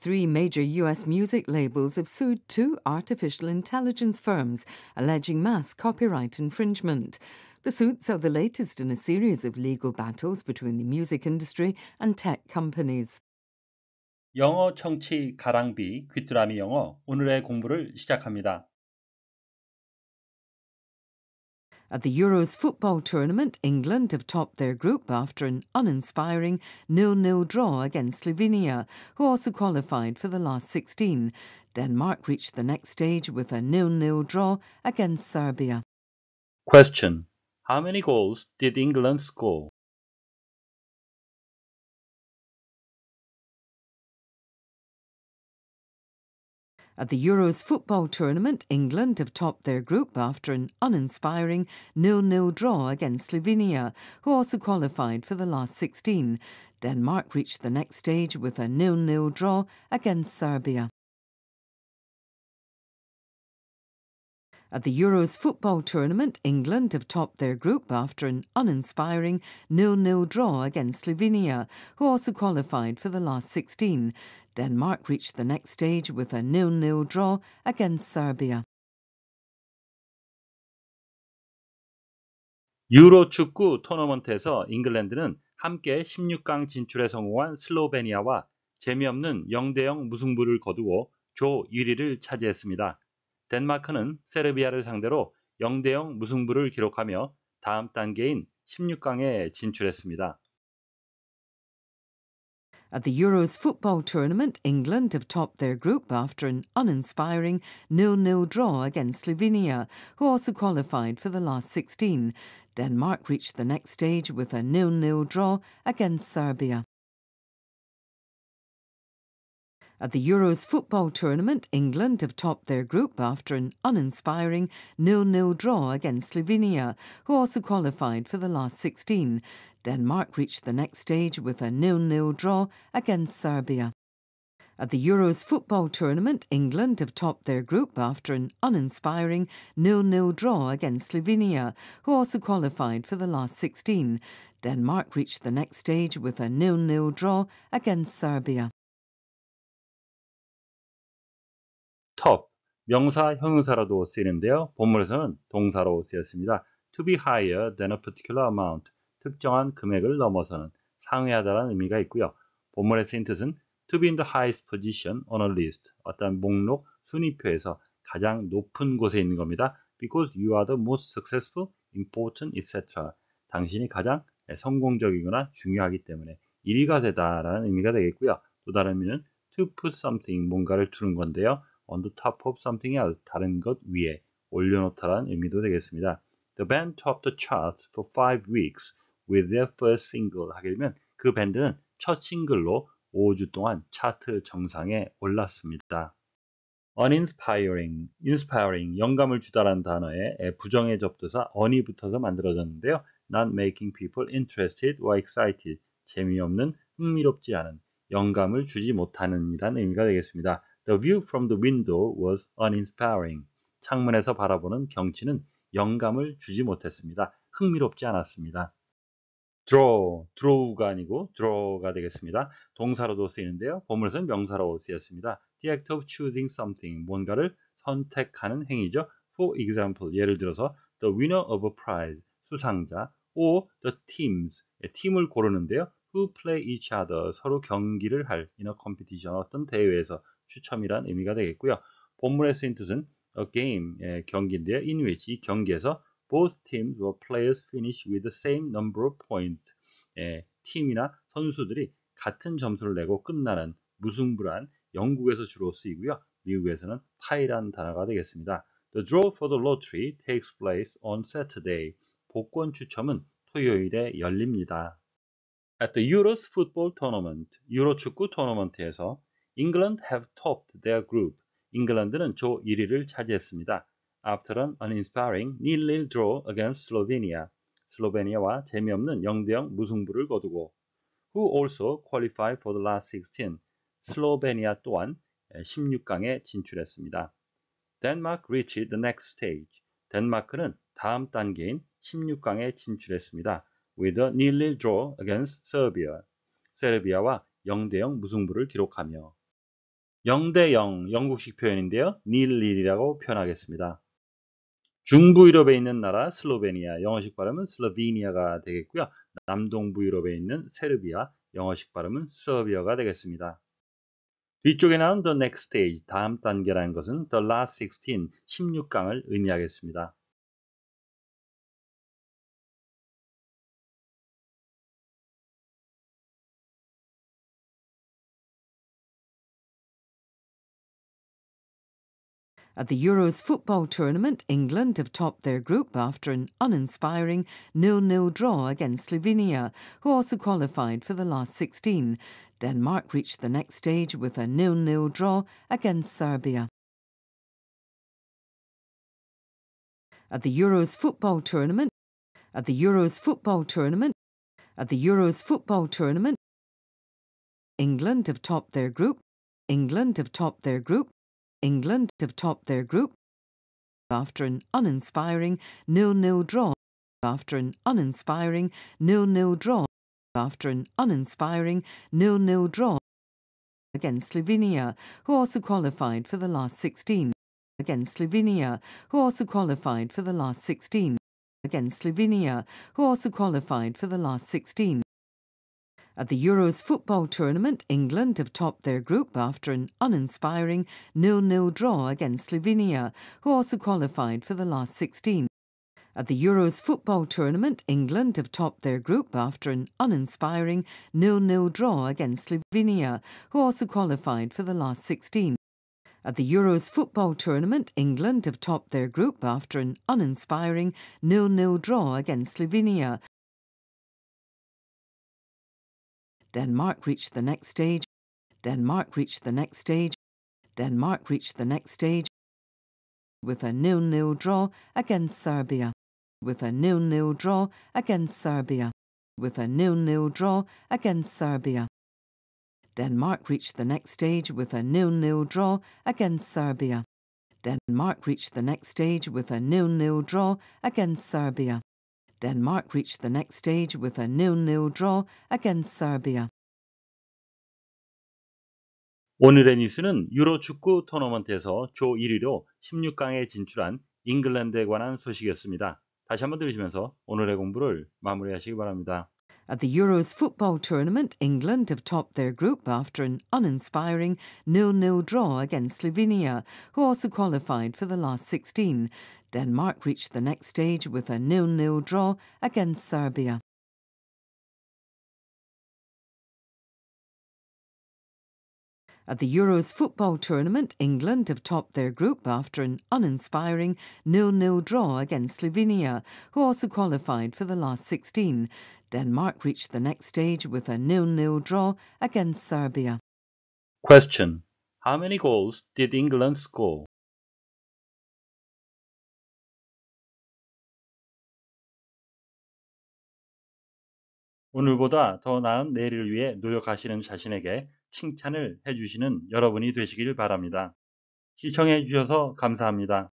Three major US music labels have sued two artificial intelligence firms, alleging mass copyright infringement. The suits are the latest in a series of legal battles between the music industry and tech companies. 영어 청취 가랑비 귀뚜라미 영어 오늘의 공부를 시작합니다. At the Euros football tournament, England have topped their group after an uninspiring nil-nil draw against Slovenia, who also qualified for the last 16. Denmark reached the next stage with a nil-nil draw against Serbia. Question: How many goals did England score? At the Euros football tournament, England have topped their group after an uninspiring nil-nil draw against Slovenia, who also qualified for the last 16. Denmark reached the next stage with a nil-nil draw against Serbia. At the Euros football tournament, England have topped their group after an uninspiring nil-nil draw against Slovenia, who also qualified for the last 16. Denmark reached the next stage with a n i draw against Serbia. 유로 축구 토너먼트에서 잉글랜드는 함께 16강 진출에 성공한 슬로베니아와 재미없는 0대0 무승부를 거두어 조 1위를 차지했습니다. 덴마크는 세르비아를 상대로 0대0 무승부를 기록하며 다음 단계인 16강에 진출했습니다. At the Euros football tournament, England have topped their group after an uninspiring nil-nil draw against Slovenia, who also qualified for the last 16. Denmark reached the next stage with a nil-nil draw against Serbia. At the Euros football tournament, England have topped their group after an uninspiring nil-nil draw against Slovenia, who also qualified for the last 16. Denmark reached the next stage with a nil-nil draw against Serbia. At the Euros football tournament, England have topped their group after an uninspiring nil-nil draw against Slovenia, who also qualified for the last 16. Denmark reached the next stage with a nil-nil draw against Serbia. top 명사 형용사라도 쓰이는데요. 본문에서는 동사로 쓰였습니다. to be higher than a particular amount 특정한 금액을 넘어서는 상회하다라는 의미가 있고요. 본문의 쓰인 뜻는 to be in the highest position on a list 어떤 목록 순위표에서 가장 높은 곳에 있는 겁니다. because you are the most successful, important, etc. 당신이 가장 성공적이거나 중요하기 때문에 1위가 되다라는 의미가 되겠고요. 또 다른 의미는 to put something 뭔가를 두는 건데요. on the top of something이 다른 것 위에 올려놓다란 의미도 되겠습니다. The band topped the chart for five weeks with their first single 하게 되면 그 밴드는 첫 싱글로 5주 동안 차트 정상에 올랐습니다. uninspiring, inspiring, 영감을 주다라는 단어에 부정의 접두사 on이 붙어서 만들어졌는데요. not making people interested or excited, 재미없는, 흥미롭지 않은, 영감을 주지 못하는 이란 의미가 되겠습니다. The view from the window was uninspiring. 창문에서 바라보는 경치는 영감을 주지 못했습니다. 흥미롭지 않았습니다. draw, draw가 아니고 draw가 되겠습니다. 동사로도 쓰이는데요. 보물에서는 명사로 쓰였습니다. The act of choosing something, 뭔가를 선택하는 행위죠. For example, 예를 들어서 the winner of a prize, 수상자, or the teams, 팀을 고르는데요. who play each other 서로 경기를 할 in a competition 어떤 대회에서 추첨이란 의미가 되겠고요. 본문에 쓰인 뜻은 a game 예, 경기인데요. in which 이 경기에서 both teams or players finish with the same number of points 예, 팀이나 선수들이 같은 점수를 내고 끝나는 무승부란 영국에서 주로 쓰이고요. 미국에서는 파이라는 단어가 되겠습니다. The draw for the lottery takes place on Saturday. 복권 추첨은 토요일에 열립니다. At the Euros football tournament, 유로 축구 토너먼트에서 England have topped their group. 잉글랜드는 조 1위를 차지했습니다. After an uninspiring nil-nil draw against Slovenia. 슬로베니아와 재미없는 0대0 무승부를 거두고 who also qualify for the last 16. 슬로베니아 또한 16강에 진출했습니다. Denmark reached the next stage. 덴마크는 다음 단계인 16강에 진출했습니다. with a nil draw against Serbia. 세르비아와 0 대 0 무승부를 기록하며 0 대0 영국식 표현인데요. n i l n l 이라고 표현하겠습니다. 중부 유럽에 있는 나라 슬로베니아, 영어식 발음은 슬로베니아가 되겠고요. 남동부 유럽에 있는 세르비아, 영어식 발음은 서비아가 되겠습니다. 뒤쪽에 나온 the next stage, 다음 단계라는 것은 the last 16, 16강을 의미하겠습니다. At the Euros football tournament, England have topped their group after an uninspiring nil-nil draw against Slovenia, who also qualified for the last 16. Denmark reached the next stage with a nil-nil draw against Serbia. At the Euros football tournament, at the Euros football tournament, at the Euros football tournament, England have topped their group. England have topped their group. England have topped their group after an uninspiring nil-nil draw after an uninspiring nil-nil draw after an uninspiring nil-nil draw against Slovenia, who also qualified for the last 16. Against Slovenia, who also qualified for the last 16. Against Slovenia, who also qualified for the last 16. At the Euros football tournament, England have topped their group after an uninspiring nil-nil draw against Slovenia, who also qualified for the last 16. At the Euros football tournament, England have topped their group after an uninspiring nil-nil draw against Slovenia, who also qualified for the last 16. At the Euros football tournament, England have topped their group after an uninspiring nil-nil draw against Slovenia, Denmark reached the next stage. Denmark reached the next stage. Denmark reached the next stage with a nil-nil draw against Serbia. With a nil-nil draw against Serbia. With a nil-nil draw against Serbia. Denmark reached the next stage with a nil-nil draw against Serbia. Denmark reached the next stage with a nil-nil draw against Serbia. Denmark reached the next stage with a n i draw against Serbia. 오늘의 뉴스는 유로 축구 토너먼트에서 조 1위로 16강에 진출한 잉글랜드에 관한 소식이었습니다. 다시 한번 들으시면서 오늘의 공부를 마무리하시기 바랍니다. At the Euros football tournament, England have topped their group after an uninspiring nil-nil draw against Slovenia, who also qualified for the last 16. Denmark reached the next stage with a nil-nil draw against Serbia. At the Euros football tournament, England have topped their group after an uninspiring nil-nil draw against Slovenia, who also qualified for the last 16. Denmark reached the next stage with a nil-nil draw against Serbia. Question. How many goals did England score? 오늘보다 더 나은 내일을 위해 노력하시는 자신에게 칭찬을 해주시는 여러분이 되시길 바랍니다. 시청해 주셔서 감사합니다.